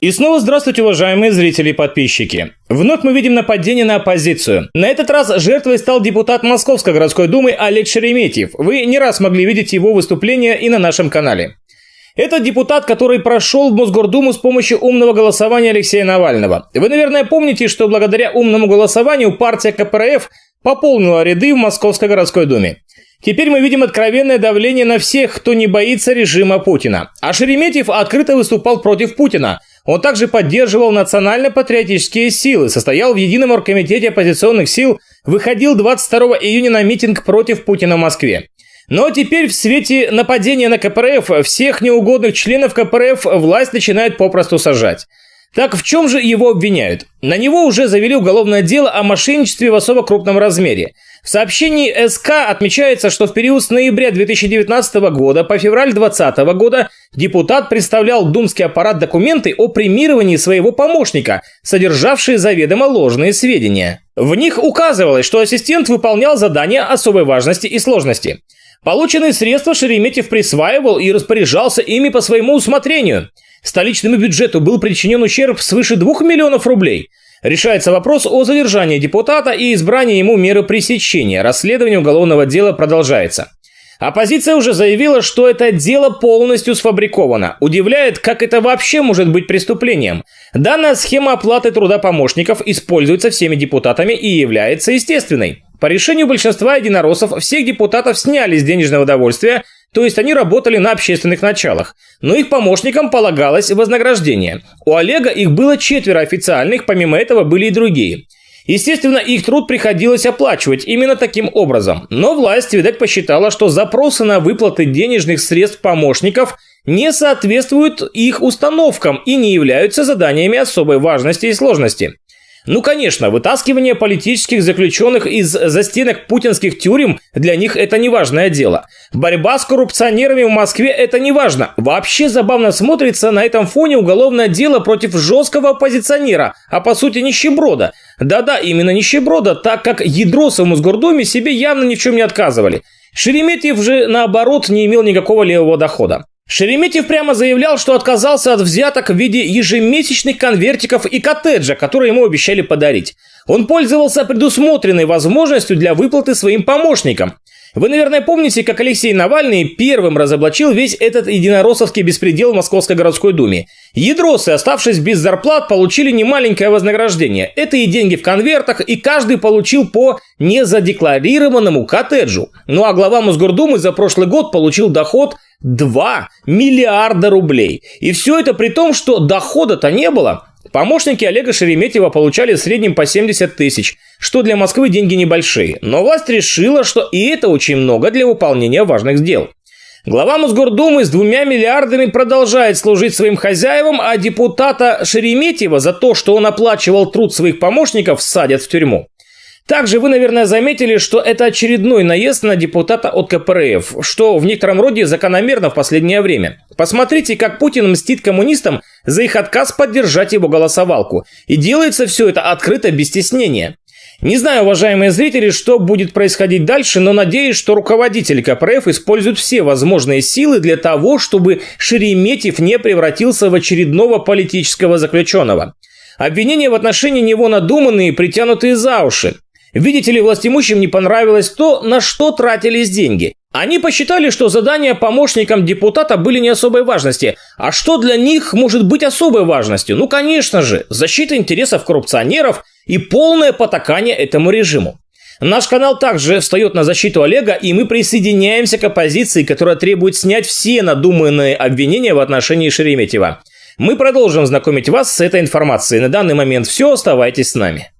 И снова здравствуйте, уважаемые зрители и подписчики. Вновь мы видим нападение на оппозицию. На этот раз жертвой стал депутат Московской городской думы Олег Шереметьев. Вы не раз могли видеть его выступление и на нашем канале. Это депутат, который прошел в Мосгордуму с помощью умного голосования Алексея Навального. Вы, наверное, помните, что благодаря умному голосованию партия КПРФ пополнила ряды в Московской городской думе. Теперь мы видим откровенное давление на всех, кто не боится режима Путина. А Шереметьев открыто выступал против Путина – он также поддерживал национально-патриотические силы, состоял в Едином оргкомитете оппозиционных сил, выходил 22 июня на митинг против Путина в Москве. Но теперь в свете нападения на КПРФ всех неугодных членов КПРФ власть начинает попросту сажать. Так в чем же его обвиняют? На него уже завели уголовное дело о мошенничестве в особо крупном размере. В сообщении СК отмечается, что в период с ноября 2019 года по февраль 2020 года депутат представлял думский аппарат документы о премировании своего помощника, содержавшие заведомо ложные сведения. В них указывалось, что ассистент выполнял задания особой важности и сложности. Полученные средства Шереметьев присваивал и распоряжался ими по своему усмотрению. Столичному бюджету был причинен ущерб свыше 2 миллионов рублей – Решается вопрос о задержании депутата и избрании ему меры пресечения. Расследование уголовного дела продолжается. Оппозиция уже заявила, что это дело полностью сфабриковано. Удивляет, как это вообще может быть преступлением. Данная схема оплаты труда помощников используется всеми депутатами и является естественной. По решению большинства единороссов всех депутатов сняли с денежного довольствия, то есть они работали на общественных началах, но их помощникам полагалось вознаграждение. У Олега их было четверо официальных, помимо этого были и другие. Естественно, их труд приходилось оплачивать именно таким образом, но власть, видать, посчитала, что запросы на выплаты денежных средств помощников не соответствуют их установкам и не являются заданиями особой важности и сложности. Ну, конечно, вытаскивание политических заключенных из застенок путинских тюрем для них это не важное дело. Борьба с коррупционерами в Москве это не важно. Вообще забавно смотрится на этом фоне уголовное дело против жесткого оппозиционера, а по сути нищеброда. Да-да, именно нищеброда, так как ядросы в Мосгордуме себе явно ни в чем не отказывали. Шереметьев же, наоборот, не имел никакого левого дохода. Шереметьев прямо заявлял, что отказался от взяток в виде ежемесячных конвертиков и коттеджа, которые ему обещали подарить. Он пользовался предусмотренной возможностью для выплаты своим помощникам. Вы, наверное, помните, как Алексей Навальный первым разоблачил весь этот единоросовский беспредел в Московской городской думе. Ядросы, оставшись без зарплат, получили немаленькое вознаграждение. Это и деньги в конвертах, и каждый получил по незадекларированному коттеджу. Ну а глава Мосгордумы за прошлый год получил доход 2 миллиарда рублей. И все это при том, что дохода-то не было. Помощники Олега Шереметьева получали в среднем по 70 тысяч что для Москвы деньги небольшие, но власть решила, что и это очень много для выполнения важных дел. Глава Мосгордумы с двумя миллиардами продолжает служить своим хозяевам, а депутата Шереметьева за то, что он оплачивал труд своих помощников, садят в тюрьму. Также вы, наверное, заметили, что это очередной наезд на депутата от КПРФ, что в некотором роде закономерно в последнее время. Посмотрите, как Путин мстит коммунистам за их отказ поддержать его голосовалку. И делается все это открыто без стеснения. Не знаю, уважаемые зрители, что будет происходить дальше, но надеюсь, что руководители КПРФ используют все возможные силы для того, чтобы Шереметьев не превратился в очередного политического заключенного. Обвинения в отношении него надуманные и притянутые за уши. Видите ли, властимущим не понравилось то, на что тратились деньги. Они посчитали, что задания помощникам депутата были не особой важности. А что для них может быть особой важностью? Ну, конечно же, защита интересов коррупционеров – и полное потакание этому режиму. Наш канал также встает на защиту Олега, и мы присоединяемся к оппозиции, которая требует снять все надуманные обвинения в отношении Шереметьева. Мы продолжим знакомить вас с этой информацией. На данный момент все, оставайтесь с нами.